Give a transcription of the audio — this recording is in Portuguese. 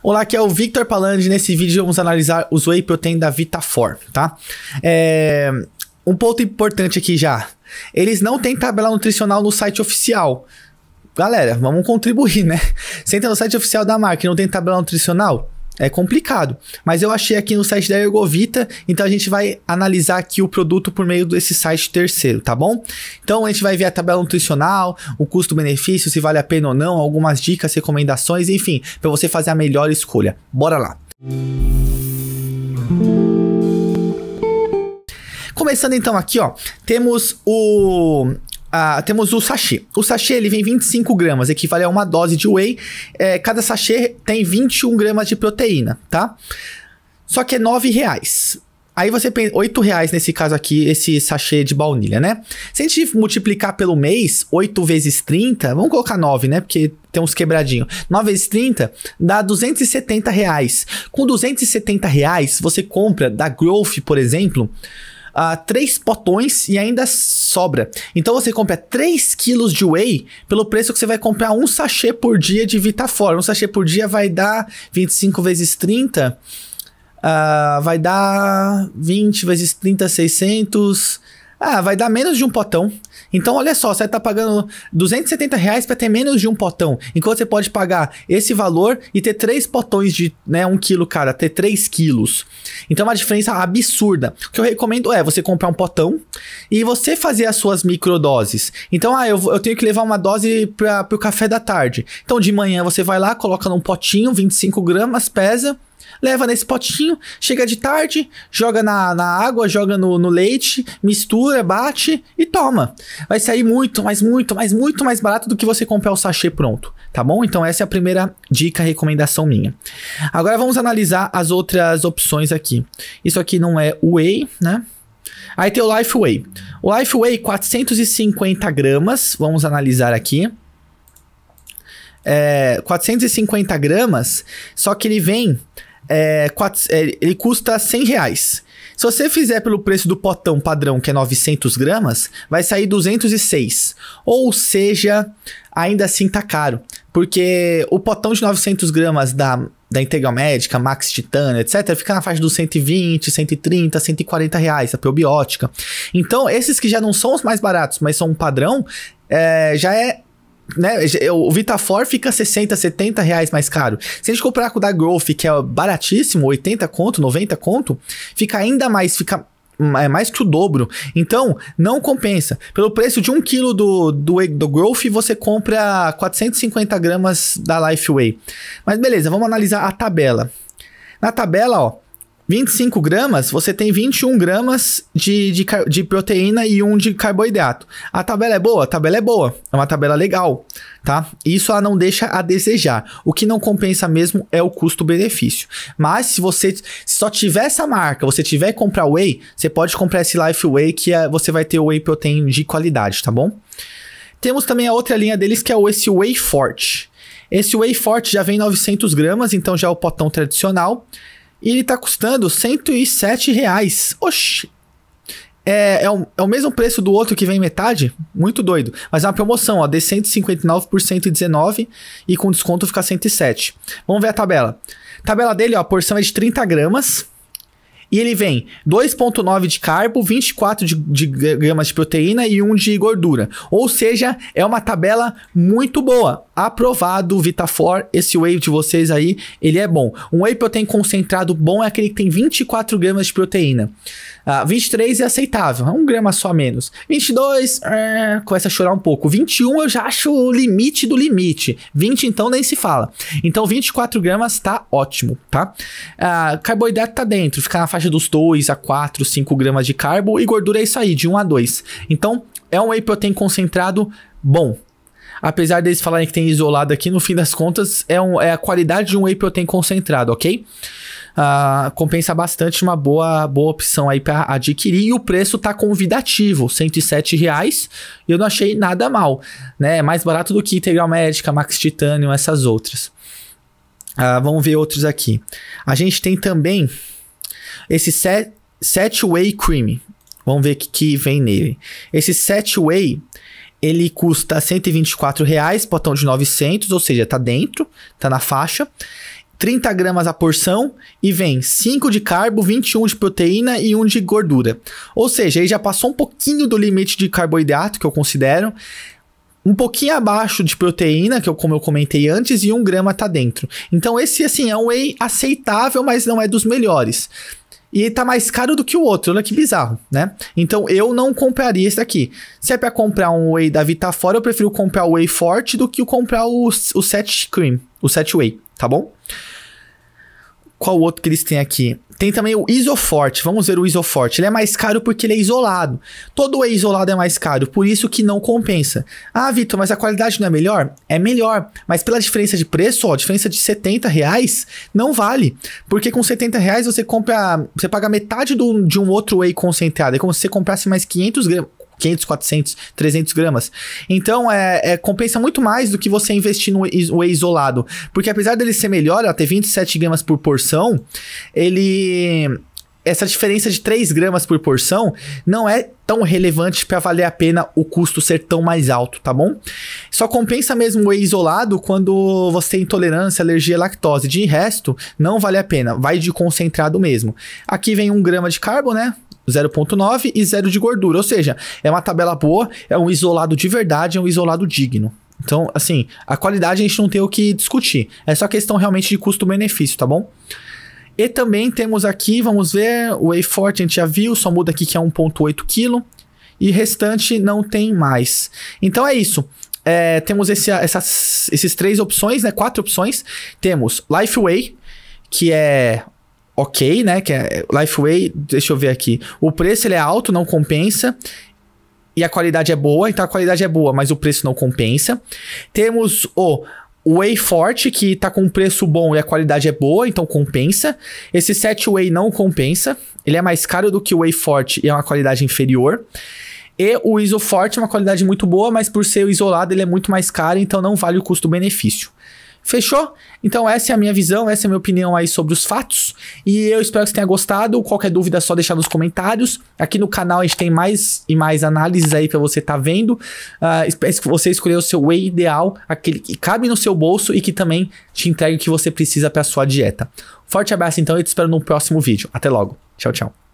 Olá, aqui é o Victor Palandi. Nesse vídeo vamos analisar os whey protein da Vitafor, tá? É... Um ponto importante aqui já. Eles não têm tabela nutricional no site oficial. Galera, vamos contribuir, né? Você entra no site oficial da marca e não tem tabela nutricional, é complicado. Mas eu achei aqui no site da Ergovita, então a gente vai analisar aqui o produto por meio desse site terceiro, tá bom? Então a gente vai ver a tabela nutricional, o custo-benefício, se vale a pena ou não, algumas dicas, recomendações, enfim, para você fazer a melhor escolha. Bora lá. Começando então aqui, ó, temos o ah, temos o sachê. O sachê ele vem 25 gramas, equivale a uma dose de whey. É, cada sachê tem 21 gramas de proteína, tá? Só que é 9 reais. Aí você pensa, 8 reais nesse caso aqui, esse sachê de baunilha, né? Se a gente multiplicar pelo mês, 8 vezes 30, vamos colocar 9, né? Porque tem uns quebradinhos. 9 vezes 30 dá 270 reais. Com 270 reais, você compra da Growth, por exemplo, uh, três potões e ainda sobra. Então você compra 3 quilos de whey pelo preço que você vai comprar um sachê por dia de Vitafor. Um sachê por dia vai dar 25 vezes 30, uh, ah, vai dar 20 vezes 30, 600 ah, vai dar menos de um potão. Então, olha só, você tá pagando 270 reais para ter menos de um potão. Enquanto você pode pagar esse valor e ter três potões de né, um quilo, cara, ter três quilos. Então, é uma diferença absurda. O que eu recomendo é você comprar um potão e você fazer as suas microdoses. Então, ah, eu, eu tenho que levar uma dose para o café da tarde. Então, de manhã você vai lá, coloca num potinho, 25 gramas, pesa leva nesse potinho, chega de tarde, joga na, na água, joga no, no leite, mistura, bate e toma. Vai sair muito, mas muito, mas muito mais barato do que você comprar o sachê pronto, tá bom? Então essa é a primeira dica, recomendação minha. Agora vamos analisar as outras opções aqui. Isso aqui não é whey, né? Aí tem o Lifeway. O Lifeway, 450 gramas. Vamos analisar aqui. É, 450 gramas, só que ele vem é, quatro, é, ele custa 100 reais. Se você fizer pelo preço do potão padrão, que é 900 gramas, vai sair 206. Ou seja, ainda assim tá caro. Porque o potão de 900 gramas da, da Integral Médica, Max Titana, etc., fica na faixa dos 120, 130, 140 reais, a probiótica. Então, esses que já não são os mais baratos, mas são um padrão, é, já é né, é, o Vitafor fica 60, 70 reais mais caro. Se a gente comprar com o da Growth, que é baratíssimo, 80 conto, 90 conto, fica ainda mais, fica é mais que o dobro. Então, não compensa. Pelo preço de 1 um quilo do, do, do Growth, você compra 450 gramas da Lifeway. Mas beleza, vamos analisar a tabela. Na tabela, ó, 25 gramas, você tem 21 gramas de, de, de proteína e 1 de carboidrato. A tabela é boa? A tabela é boa. É uma tabela legal, tá? Isso ela não deixa a desejar. O que não compensa mesmo é o custo-benefício. Mas se você se só tiver essa marca, você tiver que comprar whey, você pode comprar esse Life Whey que é, você vai ter whey protein de qualidade, tá bom? Temos também a outra linha deles que é esse whey forte. Esse whey forte já vem 900 gramas, então já é o potão tradicional. E ele tá custando 107 reais. Oxi! É, é, o, é o mesmo preço do outro que vem metade? Muito doido. Mas é uma promoção, ó. De 159 por 119 e com desconto fica 107. Vamos ver a tabela. A tabela dele, ó, a porção é de 30 gramas. E ele vem 2,9 de carbo, 24 de, de gramas de proteína e 1 de gordura. Ou seja, é uma tabela muito boa. Aprovado o Vitafor, esse whey de vocês aí, ele é bom. Um whey protein concentrado bom é aquele que tem 24 gramas de proteína. Uh, ah, 23 é aceitável, é um grama só menos. 22, eh, começa a chorar um pouco. 21 eu já acho o limite do limite. 20 então nem se fala. Então 24 gramas tá ótimo, tá? Uh, carboidrato tá dentro, fica na faixa faixa dos 2 a 4, 5 gramas de carbo e gordura é isso aí, de 1 a 2. Então, é um whey protein concentrado bom. Apesar deles falarem que tem isolado aqui, no fim das contas, é, um, é a qualidade de um whey protein concentrado, ok? Uh, compensa bastante, uma boa, boa opção aí para adquirir. E o preço tá convidativo, R$ reais. Eu não achei nada mal, né? É mais barato do que Integral Médica, Max Titanium, essas outras. Uh, vamos ver outros aqui. A gente tem também esse set, set Whey Cream. Vamos ver o que, que vem nele. Esse set Whey, ele custa 124 reais, potão de 900, ou seja, tá dentro, tá na faixa. 30 gramas a porção e vem 5 de carbo, 21 de proteína e 1 de gordura. Ou seja, ele já passou um pouquinho do limite de carboidrato que eu considero, um pouquinho abaixo de proteína, que eu, como eu comentei antes, e 1 grama tá dentro. Então esse assim é um whey aceitável, mas não é dos melhores e tá mais caro do que o outro. Olha que bizarro, né? Então eu não compraria esse daqui. Se é pra comprar um Whey da Vitafora, eu prefiro comprar o Whey Forte do que comprar o, o Set Cream, o Set Whey, tá bom? Qual outro que eles têm aqui? Tem também o Isoforte. Vamos ver o Isoforte. Ele é mais caro porque ele é isolado. Todo whey isolado é mais caro, por isso que não compensa. Ah, Vitor, mas a qualidade não é melhor? É melhor, mas pela diferença de preço, ó, diferença de 70 reais, não vale. Porque com 70 reais você compra, você paga metade do, de um outro whey concentrado. É como se você comprasse mais 500 gramas. 500, 400, 300 gramas. Então, é, é, compensa muito mais do que você investir no whey isolado. Porque apesar dele ser melhor, até ter 27 gramas por porção, ele essa diferença de 3 gramas por porção não é tão relevante para valer a pena o custo ser tão mais alto, tá bom? Só compensa mesmo o whey isolado quando você tem intolerância, alergia à lactose. De resto, não vale a pena, vai de concentrado mesmo. Aqui vem 1 grama de carbo, né? 0,9 e 0 de gordura. Ou seja, é uma tabela boa, é um isolado de verdade, é um isolado digno. Então, assim, a qualidade a gente não tem o que discutir. É só questão realmente de custo-benefício, tá bom? E também temos aqui, vamos ver, o Wayfort, a gente já viu, só muda aqui que é 1,8 kg. E restante não tem mais. Então é isso. É, temos esse, essas esses três opções, né? Quatro opções. Temos Lifeway, que é ok, né? Que é Lifeway, deixa eu ver aqui. O preço ele é alto, não compensa. E a qualidade é boa, então a qualidade é boa, mas o preço não compensa. Temos o Whey Forte, que tá com um preço bom e a qualidade é boa, então compensa. Esse 7 Way não compensa. Ele é mais caro do que o Whey Forte e é uma qualidade inferior. E o Iso Forte é uma qualidade muito boa, mas por ser isolado ele é muito mais caro, então não vale o custo-benefício. Fechou? Então essa é a minha visão, essa é a minha opinião aí sobre os fatos. E eu espero que você tenha gostado. Qualquer dúvida é só deixar nos comentários. Aqui no canal a gente tem mais e mais análises aí para você estar tá vendo. Uh, ah, espero que você escolha o seu whey ideal, aquele que cabe no seu bolso e que também te entregue o que você precisa para sua dieta. Forte abraço então e te espero no próximo vídeo. Até logo. Tchau, tchau.